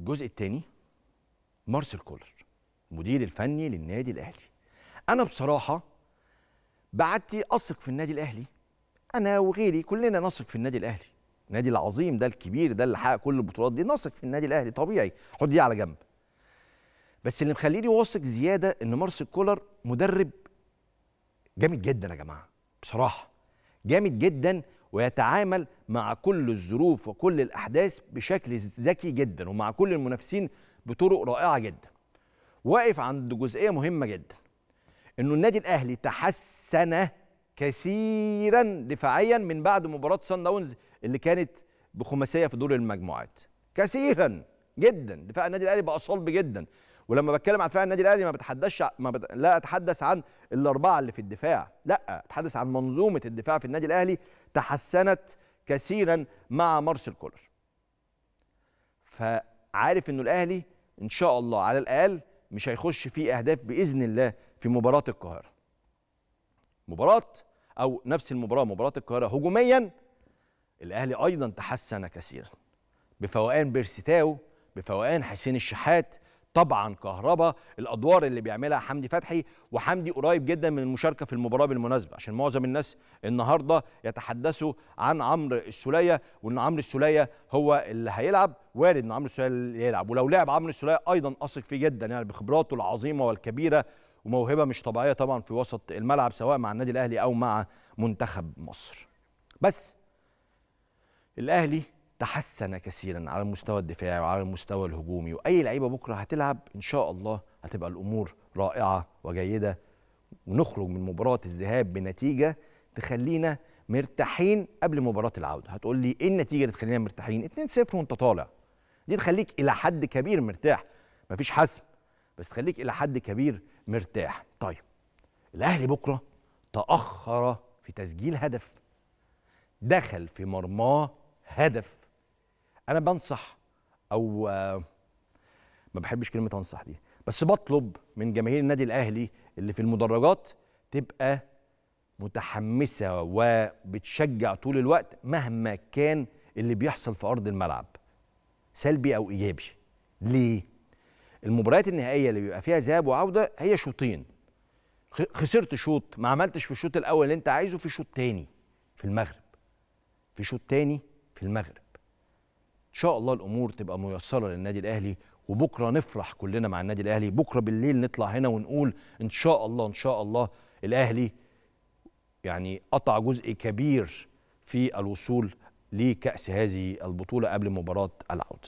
الجزء الثاني مارسيل كولر المدير الفني للنادي الاهلي انا بصراحه بعدت اثق في النادي الاهلي انا وغيري كلنا نثق في النادي الاهلي النادي العظيم ده الكبير ده اللي حقق كل البطولات دي نثق في النادي الاهلي طبيعي حط دي على جنب بس اللي مخليني واثق زياده ان مارسيل كولر مدرب جامد جدا يا جماعه بصراحه جامد جدا ويتعامل مع كل الظروف وكل الأحداث بشكل ذكي جدا ومع كل المنافسين بطرق رائعة جدا واقف عند جزئية مهمة جدا أنه النادي الأهلي تحسن كثيرا دفاعيا من بعد مباراة سان داونز اللي كانت بخماسية في دور المجموعات كثيرا جدا دفاع النادي الأهلي بقى صلب جدا ولما بتكلم عن دفاع النادي الاهلي ما بتحدثش ما بت... لا اتحدث عن الاربعه اللي في الدفاع لا اتحدث عن منظومه الدفاع في النادي الاهلي تحسنت كثيرا مع مارسيل كولر فعارف انه الاهلي ان شاء الله على الاقل مش هيخش فيه اهداف باذن الله في مباراه القاهره مباراه او نفس المباراه مباراه القاهره هجوميا الاهلي ايضا تحسن كثيرا بفوقان بيرسيتاو بفوقان حسين الشحات طبعا كهربا الادوار اللي بيعملها حمدي فتحي وحمدي قريب جدا من المشاركه في المباراه بالمناسبه عشان معظم الناس النهارده يتحدثوا عن عمرو السوليه وان عمرو السوليه هو اللي هيلعب وارد ان عمرو السوليه اللي يلعب ولو لعب عمرو السوليه ايضا اثق فيه جدا يعني بخبراته العظيمه والكبيره وموهبه مش طبيعيه طبعا في وسط الملعب سواء مع النادي الاهلي او مع منتخب مصر بس الاهلي تحسن كثيرا على المستوى الدفاعي وعلى المستوى الهجومي واي لعيبه بكره هتلعب ان شاء الله هتبقى الامور رائعه وجيده ونخرج من مباراه الذهاب بنتيجه تخلينا مرتاحين قبل مباراه العوده هتقول لي ايه النتيجه اللي تخلينا مرتاحين 2-0 وانت طالع دي تخليك الى حد كبير مرتاح مفيش حسم بس تخليك الى حد كبير مرتاح طيب الاهلي بكره تاخر في تسجيل هدف دخل في مرماه هدف انا بنصح او آه، ما بحبش كلمه انصح دي بس بطلب من جماهير النادي الاهلي اللي في المدرجات تبقى متحمسه وبتشجع طول الوقت مهما كان اللي بيحصل في ارض الملعب سلبي او ايجابي ليه المباريات النهائيه اللي بيبقى فيها ذهاب وعوده هي شوطين خسرت شوط ما عملتش في الشوط الاول اللي انت عايزه في شوط تاني في المغرب في شوط تاني في المغرب شاء الله الامور تبقى ميسره للنادي الاهلي وبكره نفرح كلنا مع النادي الاهلي بكره بالليل نطلع هنا ونقول ان شاء الله ان شاء الله الاهلي يعني قطع جزء كبير في الوصول لكاس هذه البطوله قبل مباراه العوده